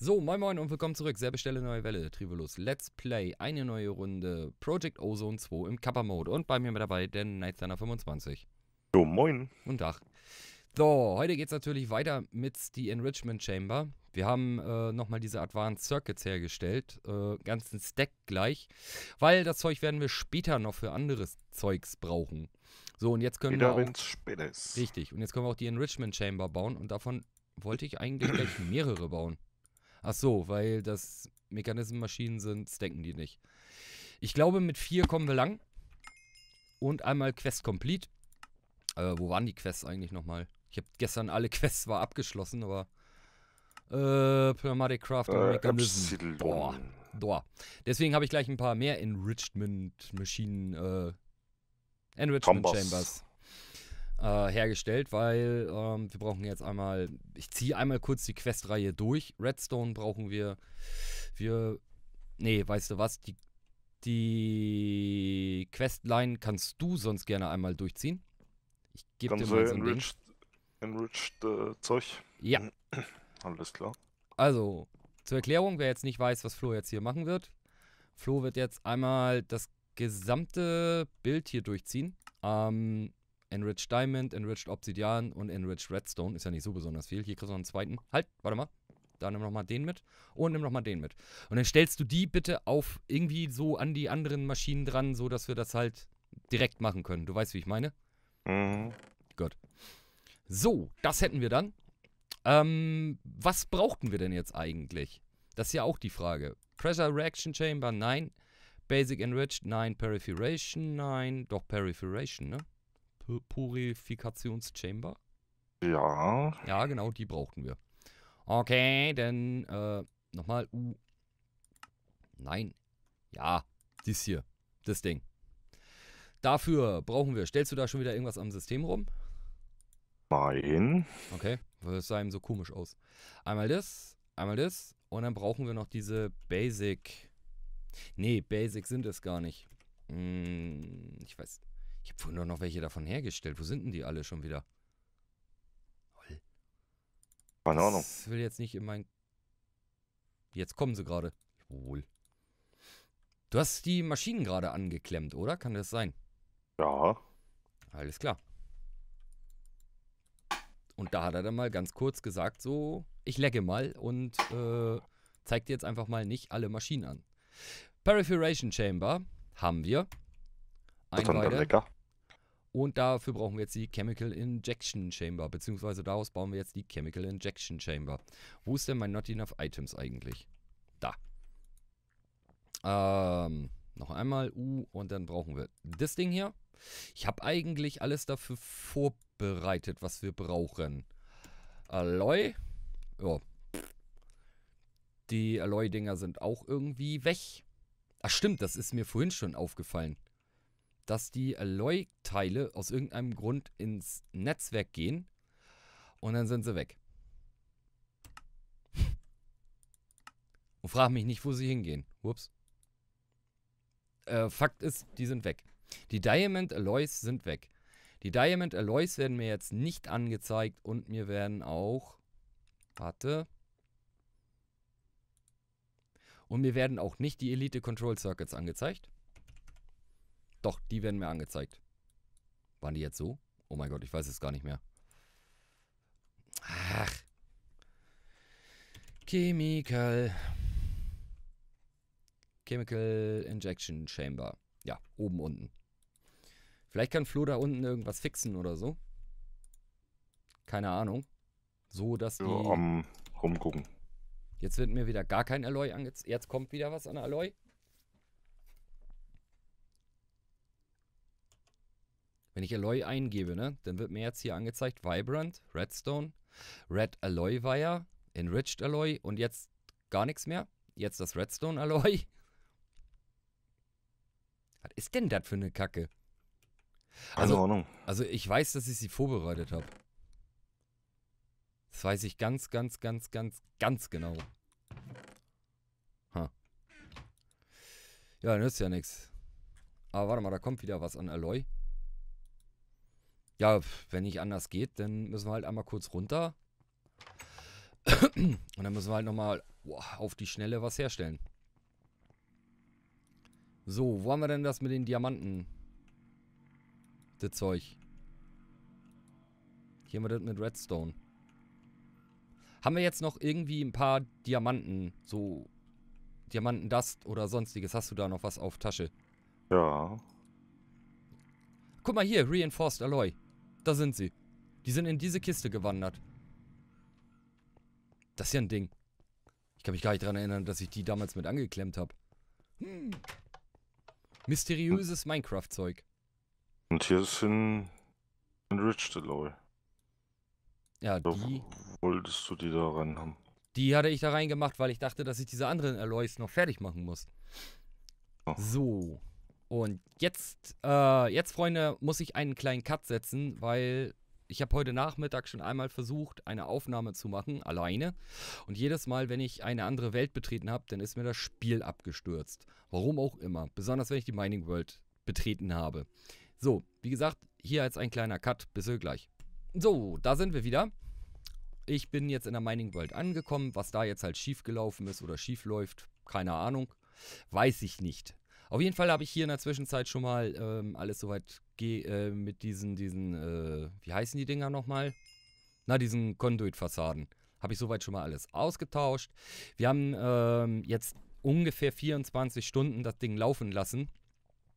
So, moin moin und willkommen zurück. Selbe Stelle, neue Welle. Trivolus, Let's Play. Eine neue Runde. Project Ozone 2 im Kappa-Mode. Und bei mir mit dabei der Night 25. So, moin. Guten Tag. So, heute geht's natürlich weiter mit die Enrichment Chamber. Wir haben äh, nochmal diese Advanced Circuits hergestellt, äh, ganzen Stack gleich, weil das Zeug werden wir später noch für anderes Zeugs brauchen. So, und jetzt können Wieder, wir auch, später Richtig, und jetzt können wir auch die Enrichment Chamber bauen und davon wollte ich eigentlich gleich mehrere bauen. Ach so, weil das Mechanismenmaschinen sind, das denken die nicht. Ich glaube, mit vier kommen wir lang. Und einmal Quest Complete. Äh, wo waren die Quests eigentlich nochmal? Ich habe gestern alle Quests zwar abgeschlossen, aber... Äh, Pneumatic Craft äh, Mechanism. Boah. Boah. Deswegen habe ich gleich ein paar mehr Enrichment Maschinen, äh, Enrichment Chambers. Chambers äh, hergestellt, weil ähm, wir brauchen jetzt einmal, ich ziehe einmal kurz die Questreihe durch. Redstone brauchen wir. Wir, nee, weißt du was, die, die Questline kannst du sonst gerne einmal durchziehen. Ich gebe dir mal so ein enriched, enriched äh, Zeug. Ja. Hm. Alles klar. Also, zur Erklärung, wer jetzt nicht weiß, was Flo jetzt hier machen wird. Flo wird jetzt einmal das gesamte Bild hier durchziehen. Ähm, Enriched Diamond, Enriched Obsidian und Enriched Redstone. Ist ja nicht so besonders viel. Hier kriegst du noch einen zweiten. Halt, warte mal. Da nimm nochmal den mit und nimm nochmal den mit. Und dann stellst du die bitte auf irgendwie so an die anderen Maschinen dran, so dass wir das halt direkt machen können. Du weißt, wie ich meine? Mhm. Gut. So, das hätten wir dann. Ähm, was brauchten wir denn jetzt eigentlich? Das ist ja auch die Frage. Pressure Reaction Chamber, nein. Basic Enriched, nein. Peripheration, nein. Doch, Peripheration, ne? Purifikationschamber? Ja. Ja, genau, die brauchten wir. Okay, dann äh, nochmal U. Nein. Ja, dies hier. Das Ding. Dafür brauchen wir. Stellst du da schon wieder irgendwas am System rum? Nein. Okay, das sah ihm so komisch aus. Einmal das, einmal das und dann brauchen wir noch diese Basic. Nee, Basic sind es gar nicht. Hm, ich weiß. Ich habe vorhin noch welche davon hergestellt. Wo sind denn die alle schon wieder? Hol. Keine Ahnung. Das will jetzt nicht in mein... Jetzt kommen sie gerade. Wohl. Du hast die Maschinen gerade angeklemmt, oder? Kann das sein? Ja. Alles klar. Und da hat er dann mal ganz kurz gesagt, so, ich lecke mal und äh, dir jetzt einfach mal nicht alle Maschinen an. Perforation Chamber haben wir. Einweide. Und dafür brauchen wir jetzt die Chemical Injection Chamber, beziehungsweise daraus bauen wir jetzt die Chemical Injection Chamber. Wo ist denn mein Not Enough Items eigentlich? Da. Ähm, noch einmal U und dann brauchen wir das Ding hier. Ich habe eigentlich alles dafür vorbereitet, was wir brauchen. Alloy. Ja. Die Alloy-Dinger sind auch irgendwie weg. Ach stimmt, das ist mir vorhin schon aufgefallen dass die Alloy-Teile aus irgendeinem Grund ins Netzwerk gehen und dann sind sie weg. Und frag mich nicht, wo sie hingehen. Ups. Äh, Fakt ist, die sind weg. Die Diamond Alloys sind weg. Die Diamond Alloys werden mir jetzt nicht angezeigt und mir werden auch. Warte. Und mir werden auch nicht die Elite Control Circuits angezeigt. Doch, die werden mir angezeigt. Waren die jetzt so? Oh mein Gott, ich weiß es gar nicht mehr. Ach. Chemical. Chemical Injection Chamber. Ja, oben, unten. Vielleicht kann Flo da unten irgendwas fixen oder so. Keine Ahnung. So, dass die... Ja, um, rumgucken. Jetzt wird mir wieder gar kein Alloy angezeigt. Jetzt kommt wieder was an Alloy. Wenn ich Alloy eingebe, ne, dann wird mir jetzt hier angezeigt Vibrant, Redstone, Red Alloy Wire, Enriched Alloy und jetzt gar nichts mehr. Jetzt das Redstone Alloy. Was ist denn das für eine Kacke? Also, Ahnung. also ich weiß, dass ich sie vorbereitet habe. Das weiß ich ganz, ganz, ganz, ganz, ganz genau. Ha. Ja, dann ist ja nichts. Aber warte mal, da kommt wieder was an Alloy ja, wenn nicht anders geht, dann müssen wir halt einmal kurz runter. Und dann müssen wir halt nochmal auf die Schnelle was herstellen. So, wo haben wir denn das mit den Diamanten? Das Zeug. Hier haben wir das mit Redstone. Haben wir jetzt noch irgendwie ein paar Diamanten? So Diamantendust oder sonstiges. Hast du da noch was auf Tasche? Ja. Guck mal hier, Reinforced Alloy. Da sind sie. Die sind in diese Kiste gewandert. Das ist ja ein Ding. Ich kann mich gar nicht daran erinnern, dass ich die damals mit angeklemmt habe. Hm. Mysteriöses Minecraft-Zeug. Und hier ist ein Enriched Alloy. Ja, die... die... Wolltest du die da rein haben? Die hatte ich da reingemacht, weil ich dachte, dass ich diese anderen Alloys noch fertig machen muss. Oh. So. Und jetzt, äh, jetzt, Freunde, muss ich einen kleinen Cut setzen, weil ich habe heute Nachmittag schon einmal versucht, eine Aufnahme zu machen, alleine. Und jedes Mal, wenn ich eine andere Welt betreten habe, dann ist mir das Spiel abgestürzt. Warum auch immer. Besonders, wenn ich die Mining World betreten habe. So, wie gesagt, hier jetzt ein kleiner Cut. Bis gleich. So, da sind wir wieder. Ich bin jetzt in der Mining World angekommen. Was da jetzt halt schief gelaufen ist oder schief läuft, keine Ahnung. Weiß ich nicht. Auf jeden Fall habe ich hier in der Zwischenzeit schon mal ähm, alles soweit äh, mit diesen, diesen, äh, wie heißen die Dinger nochmal? Na, diesen Conduit-Fassaden. Habe ich soweit schon mal alles ausgetauscht. Wir haben ähm, jetzt ungefähr 24 Stunden das Ding laufen lassen.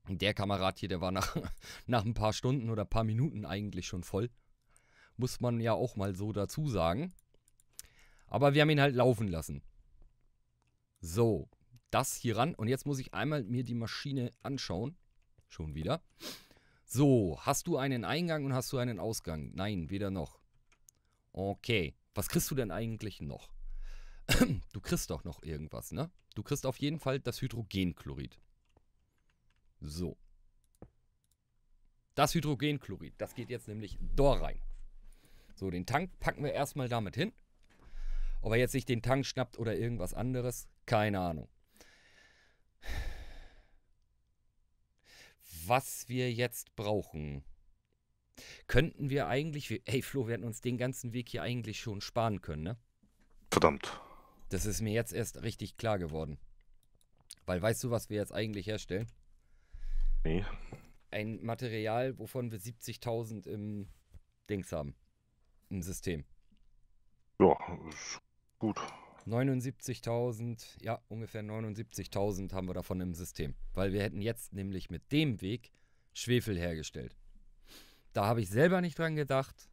Der Kamerad hier, der war nach, nach ein paar Stunden oder ein paar Minuten eigentlich schon voll. Muss man ja auch mal so dazu sagen. Aber wir haben ihn halt laufen lassen. So, das hier ran. Und jetzt muss ich einmal mir die Maschine anschauen. Schon wieder. So, hast du einen Eingang und hast du einen Ausgang? Nein, weder noch. Okay, was kriegst du denn eigentlich noch? du kriegst doch noch irgendwas, ne? Du kriegst auf jeden Fall das Hydrogenchlorid. So. Das Hydrogenchlorid, das geht jetzt nämlich da rein. So, den Tank packen wir erstmal damit hin. Ob er jetzt sich den Tank schnappt oder irgendwas anderes, keine Ahnung. was wir jetzt brauchen. Könnten wir eigentlich, hey Flo, wir hätten uns den ganzen Weg hier eigentlich schon sparen können, ne? Verdammt. Das ist mir jetzt erst richtig klar geworden. Weil weißt du, was wir jetzt eigentlich herstellen? Nee. Ein Material, wovon wir 70.000 im Dings haben. Im System. Ja, ist gut. 79.000, ja, ungefähr 79.000 haben wir davon im System, weil wir hätten jetzt nämlich mit dem Weg Schwefel hergestellt. Da habe ich selber nicht dran gedacht.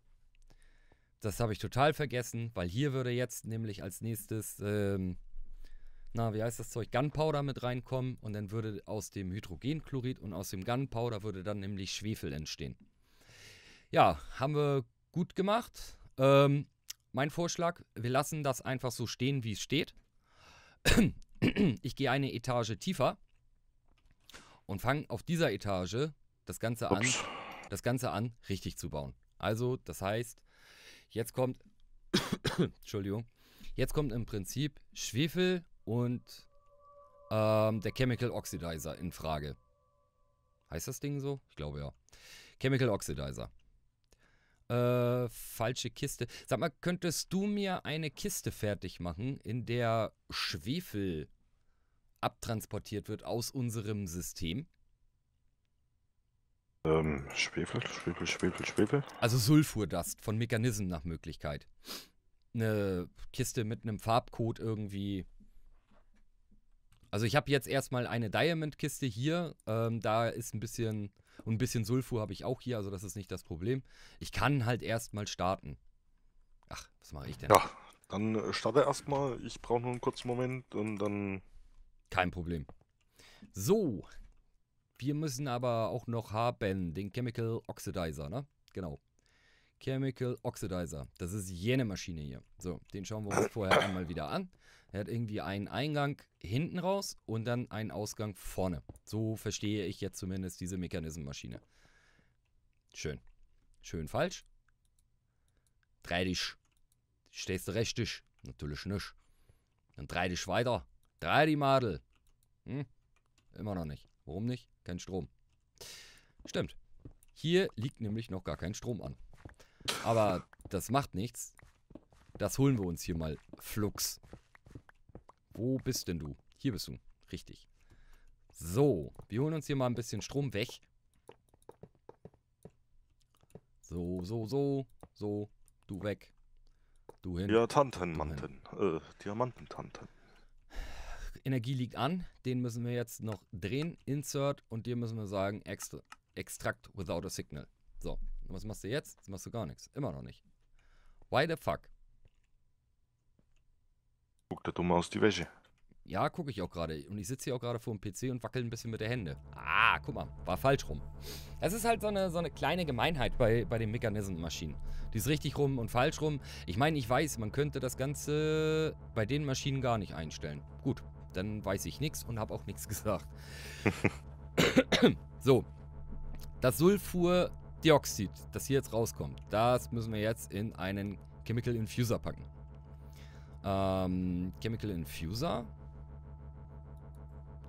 Das habe ich total vergessen, weil hier würde jetzt nämlich als nächstes, ähm, na, wie heißt das Zeug, Gunpowder mit reinkommen und dann würde aus dem Hydrogenchlorid und aus dem Gunpowder würde dann nämlich Schwefel entstehen. Ja, haben wir gut gemacht. Ähm, mein Vorschlag, wir lassen das einfach so stehen, wie es steht. Ich gehe eine Etage tiefer und fange auf dieser Etage das Ganze an, Ups. das Ganze an, richtig zu bauen. Also, das heißt, jetzt kommt, Entschuldigung, jetzt kommt im Prinzip Schwefel und ähm, der Chemical Oxidizer in Frage. Heißt das Ding so? Ich glaube ja. Chemical Oxidizer. Äh, falsche Kiste. Sag mal, könntest du mir eine Kiste fertig machen, in der Schwefel abtransportiert wird aus unserem System? Ähm, Schwefel, Schwefel, Schwefel, Schwefel. Also Sulfurdust von Mechanismen nach Möglichkeit. Eine Kiste mit einem Farbcode irgendwie also ich habe jetzt erstmal eine Diamond-Kiste hier. Ähm, da ist ein bisschen, und ein bisschen Sulfur habe ich auch hier, also das ist nicht das Problem. Ich kann halt erstmal starten. Ach, was mache ich denn? Ja, dann äh, starte erstmal. Ich brauche nur einen kurzen Moment und dann... Kein Problem. So, wir müssen aber auch noch haben den Chemical Oxidizer, ne? Genau. Chemical Oxidizer. Das ist jene Maschine hier. So, den schauen wir uns vorher einmal wieder an. Er hat irgendwie einen Eingang hinten raus und dann einen Ausgang vorne. So verstehe ich jetzt zumindest diese Mechanismenmaschine. Schön. Schön falsch. Dreh dich. Stehst du rechtisch? Natürlich nicht. Dann dreh dich weiter. Dreh Dreidisch Madel. Hm? Immer noch nicht. Warum nicht? Kein Strom. Stimmt. Hier liegt nämlich noch gar kein Strom an. Aber das macht nichts. Das holen wir uns hier mal. Flux. Wo bist denn du? Hier bist du. Richtig. So, wir holen uns hier mal ein bisschen Strom weg. So, so, so. So, du weg. Du hin. Diamantentanten. Äh, Diamantentanten. Energie liegt an. Den müssen wir jetzt noch drehen. Insert. Und dir müssen wir sagen, Extra Extract without a signal. So. Und was machst du jetzt? Jetzt machst du gar nichts. Immer noch nicht. Why the fuck? Guckt der Dumme aus die Wäsche. Ja, gucke ich auch gerade. Und ich sitze hier auch gerade vor dem PC und wackel ein bisschen mit der Hände. Ah, guck mal, war falsch rum. Das ist halt so eine, so eine kleine Gemeinheit bei, bei den Mechanismenmaschinen. Die ist richtig rum und falsch rum. Ich meine, ich weiß, man könnte das Ganze bei den Maschinen gar nicht einstellen. Gut, dann weiß ich nichts und habe auch nichts gesagt. so, das Sulfur Kohlendioxid, das hier jetzt rauskommt, das müssen wir jetzt in einen Chemical Infuser packen. Ähm, Chemical Infuser?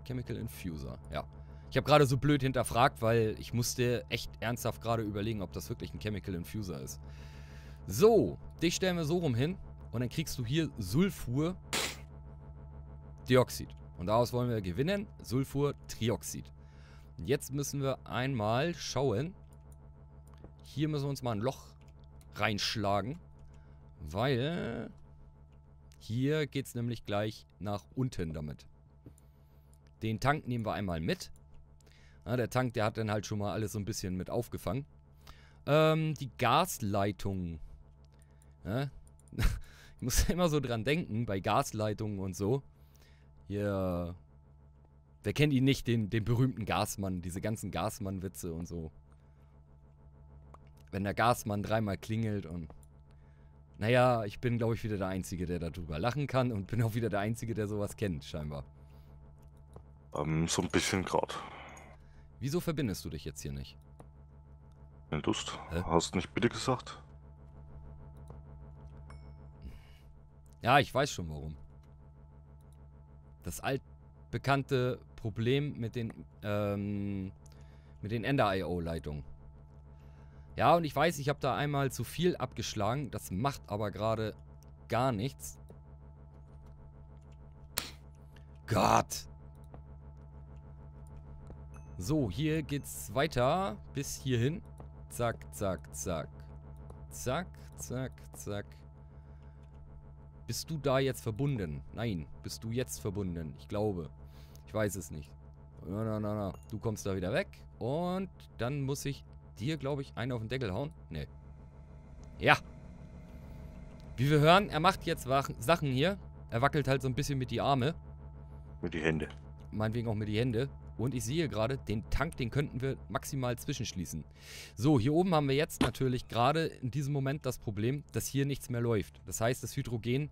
Chemical Infuser, ja. Ich habe gerade so blöd hinterfragt, weil ich musste echt ernsthaft gerade überlegen, ob das wirklich ein Chemical Infuser ist. So, dich stellen wir so rum hin und dann kriegst du hier Sulfur-Dioxid. Und daraus wollen wir gewinnen, Sulfurtrioxid. Und jetzt müssen wir einmal schauen, hier müssen wir uns mal ein Loch reinschlagen. Weil hier geht es nämlich gleich nach unten damit. Den Tank nehmen wir einmal mit. Ja, der Tank, der hat dann halt schon mal alles so ein bisschen mit aufgefangen. Ähm, die Gasleitung. Ja? Ich muss immer so dran denken, bei Gasleitungen und so. Hier. Wer kennt ihn nicht, den, den berühmten Gasmann, diese ganzen Gasmann-Witze und so wenn der Gasmann dreimal klingelt und naja, ich bin, glaube ich, wieder der Einzige, der darüber lachen kann und bin auch wieder der Einzige, der sowas kennt, scheinbar. Ähm, so ein bisschen grad. Wieso verbindest du dich jetzt hier nicht? Keine Lust. Hä? Hast nicht bitte gesagt? Ja, ich weiß schon warum. Das altbekannte Problem mit den, ähm, mit den Ender-IO-Leitungen. Ja, und ich weiß, ich habe da einmal zu viel abgeschlagen. Das macht aber gerade gar nichts. Gott! So, hier geht's weiter bis hierhin. Zack, zack, zack. Zack, zack, zack. Bist du da jetzt verbunden? Nein, bist du jetzt verbunden? Ich glaube. Ich weiß es nicht. Na, na, na, na. Du kommst da wieder weg. Und dann muss ich dir, glaube ich, einen auf den Deckel hauen? Nee. Ja. Wie wir hören, er macht jetzt Sachen hier. Er wackelt halt so ein bisschen mit die Arme. Mit die Hände. Meinetwegen auch mit die Hände. Und ich sehe gerade, den Tank, den könnten wir maximal zwischenschließen. So, hier oben haben wir jetzt natürlich gerade in diesem Moment das Problem, dass hier nichts mehr läuft. Das heißt, das Hydrogen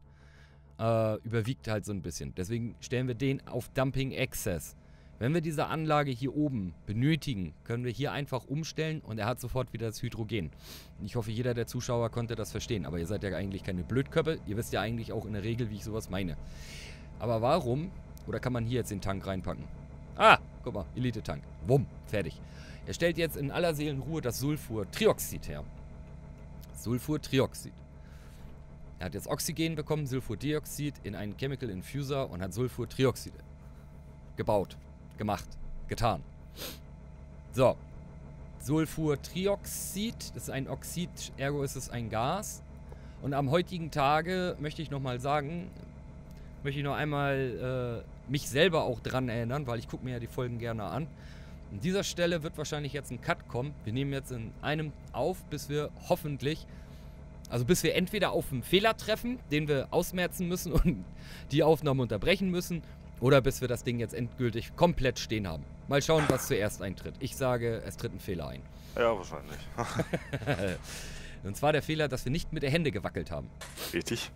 äh, überwiegt halt so ein bisschen. Deswegen stellen wir den auf Dumping Access. Wenn wir diese Anlage hier oben benötigen, können wir hier einfach umstellen und er hat sofort wieder das Hydrogen. Ich hoffe, jeder der Zuschauer konnte das verstehen, aber ihr seid ja eigentlich keine Blödköppe. Ihr wisst ja eigentlich auch in der Regel, wie ich sowas meine. Aber warum? Oder kann man hier jetzt den Tank reinpacken? Ah, guck mal, Elite-Tank. Wumm, fertig. Er stellt jetzt in aller Seelenruhe das Sulfurtrioxid her. Sulfurtrioxid. Er hat jetzt Oxygen bekommen, Sulfurdioxid in einen Chemical Infuser und hat Sulfurtrioxide gebaut. Gemacht. Getan. So. Sulfurtrioxid. Das ist ein Oxid, ergo ist es ein Gas. Und am heutigen Tage möchte ich nochmal sagen, möchte ich noch einmal äh, mich selber auch dran erinnern, weil ich gucke mir ja die Folgen gerne an. An dieser Stelle wird wahrscheinlich jetzt ein Cut kommen. Wir nehmen jetzt in einem auf, bis wir hoffentlich, also bis wir entweder auf einen Fehler treffen, den wir ausmerzen müssen und die Aufnahme unterbrechen müssen, oder bis wir das Ding jetzt endgültig komplett stehen haben. Mal schauen, was zuerst eintritt. Ich sage, es tritt ein Fehler ein. Ja, wahrscheinlich. Und zwar der Fehler, dass wir nicht mit den Händen gewackelt haben. Richtig.